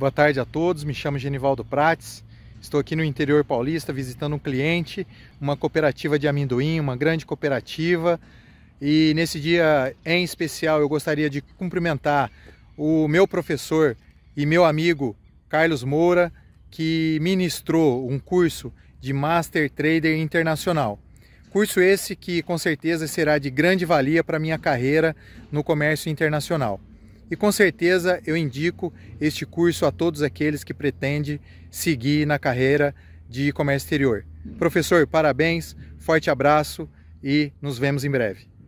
Boa tarde a todos, me chamo Genivaldo Prates, estou aqui no interior paulista visitando um cliente, uma cooperativa de amendoim, uma grande cooperativa. E nesse dia em especial eu gostaria de cumprimentar o meu professor e meu amigo Carlos Moura, que ministrou um curso de Master Trader Internacional. Curso esse que com certeza será de grande valia para minha carreira no comércio internacional. E com certeza eu indico este curso a todos aqueles que pretendem seguir na carreira de comércio exterior. Professor, parabéns, forte abraço e nos vemos em breve.